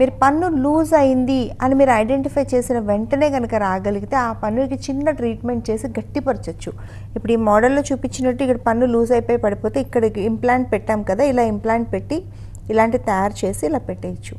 మీరు పన్ను లూజ్ అయింది అని మీరు ఐడెంటిఫై చేసిన వెంటనే కనుక రాగలిగితే ఆ పన్నుకి చిన్న ట్రీట్మెంట్ చేసి గట్టిపరచచ్చు ఇప్పుడు ఈ మోడల్లో చూపించినట్టు ఇక్కడ పన్ను లూజ్ అయిపోయి పడిపోతే ఇక్కడ ఇంప్లాంట్ పెట్టాం కదా ఇలా ఇంప్లాంట్ పెట్టి ఇలాంటి తయారు చేసి ఇలా పెట్టేయచ్చు